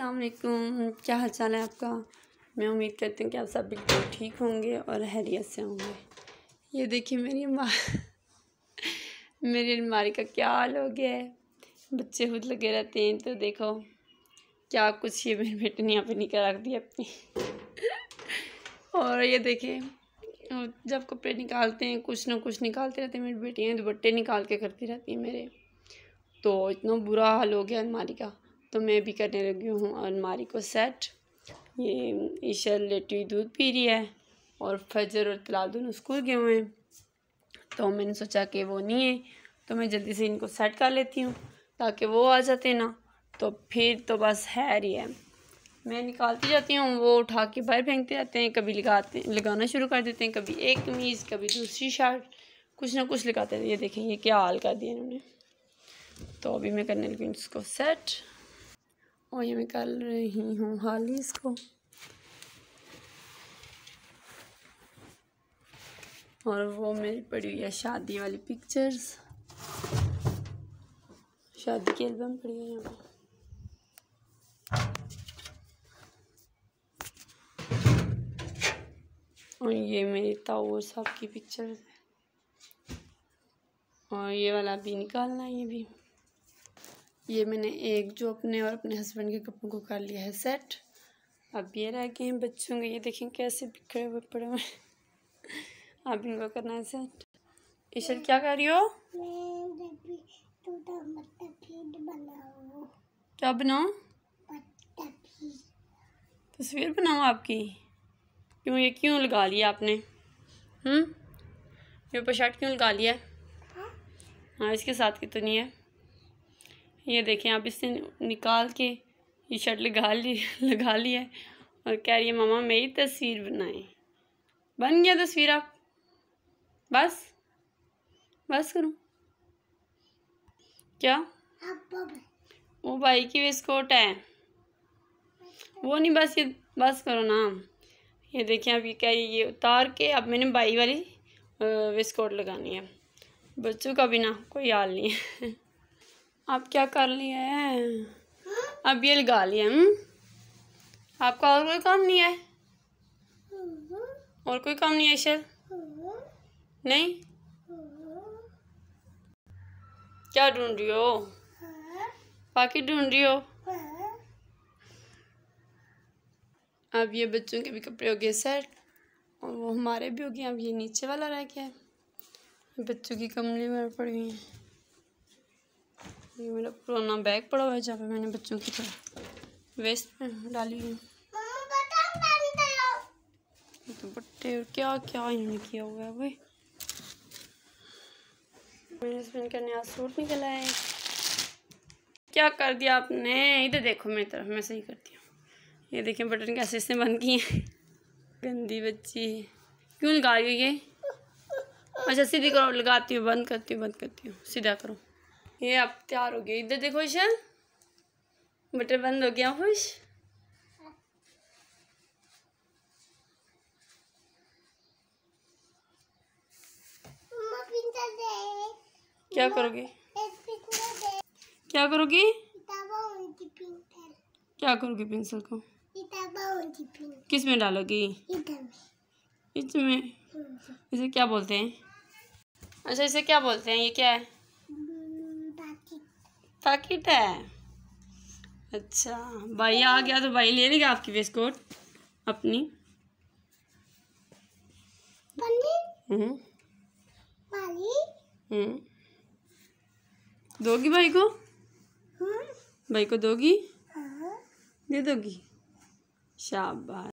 असलकुम क्या हाल चाल है आपका मैं उम्मीद करती हूँ कि आप सब बिल्कुल ठीक होंगे और हैरियत से होंगे ये देखिए मेरी माँ मेरी अलमारी का क्या हाल हो गया है बच्चे खुद लगे रहते हैं तो देखो क्या कुछ ये मेरे बेटे ने यहाँ पे निकल रख दिया अपनी और ये देखें जब कपड़े निकालते हैं कुछ ना कुछ निकालते रहते हैं मेरी बेटियाँ दुपट्टे तो निकाल के करती रहती हैं मेरे तो इतना बुरा हाल हो गया अलमारी का तो मैं भी करने लगी हूँ अलमारी को सेट ये ईशा लेटी हुई दूध पी रही है और फजर और दोनों स्कूल गए हुए हैं तो मैंने सोचा कि वो नहीं है तो मैं जल्दी से इनको सेट कर लेती हूँ ताकि वो आ जाते ना तो फिर तो बस है रही है मैं निकालती जाती हूँ वो उठा के बाहर फेंकते जाते हैं कभी लगाते लगाना शुरू कर देते हैं कभी एक कमीज़ कभी दूसरी शर्ट कुछ ना कुछ लगाते हैं ये देखें ये क्या हाल कर दिया इन्होंने तो अभी मैं करने लगी इसको सेट और ये मैं कर रही हूँ हाल ही इसको और वो मेरी पड़ी हुई है शादी वाली पिक्चर्स शादी की एल्बम पड़ी है और ये मेरे ताऊर साहब की पिक्चर्स है और ये वाला भी निकालना है ये भी ये मैंने एक जो अपने और अपने हस्बैंड के कपड़ों को कर लिया है सेट अब ये रह गए हैं बच्चों के ये देखें कैसे बिखरे हुए पड़े हुए आप इनको करना है सेट ईशर क्या कर रही हो क्या बनाओ तस्वीर बनाओ आपकी क्यों ये क्यों लगा लिया आपने हम्म ये ऊपर शर्ट क्यों लगा लिया हाँ? हाँ इसके साथ की तो नहीं है ये देखें आप इससे निकाल के ये शर्ट लगा ली लगा ली है और कह रही है मामा मेरी तस्वीर बनाएं बन गया तस्वीर आप बस बस करो क्या वो भाई की बिस्कुट है वो नहीं बस ये बस करो ना ये देखें आप ये है ये उतार के अब मैंने बाई वाली बिस्कुट लगानी है बच्चों का भी ना कोई हाल नहीं है आप क्या कर लिए हैं अब ये लगा लिए हम आपका और कोई काम नहीं है और कोई काम नहीं है शर नहीं क्या ढूंढ रही हो बाकी ढूंढ रही हो अब ये बच्चों के भी कपड़े हो गए सेट और वो हमारे भी हो गए अब ये नीचे वाला रह गया है बच्चों की कमरे में पड़ गई हैं ये मेरा पुराना बैग पड़ा हुआ है जहाँ पे मैंने बच्चों की तरह वेस्ट डाली है तो बट्टे क्या क्या इन्होंने किया हुआ है भाई मेरे हस्बैंड का नया सूट निकला है क्या कर दिया आपने इधर देखो मेरी तरफ मैं सही करती हूँ ये देखें बटन कैसे इसने बंद किए हैं गंदी बच्ची क्यों लगा रही ये अच्छा सीधी करो लगाती हूँ बंद करती हूँ बंद करती हूँ सीधा करो ये अब तैयार हो गया इधर देखो ईशन बटर बंद हो गया खुश क्या करोगी क्या करोगी क्या करोगी पेंसिल को किस में डालोगी इसमें हाँ इसे क्या बोलते हैं अच्छा इसे क्या बोलते हैं ये क्या है पैकेट है अच्छा भाई आ गया तो भाई ले लेगा आपकी बिस्कुट अपनी हम्म। हम्म। दोगी भाई को हुँ? हम्म। भाई को दोगी हाँ। दे दोगी शाबाश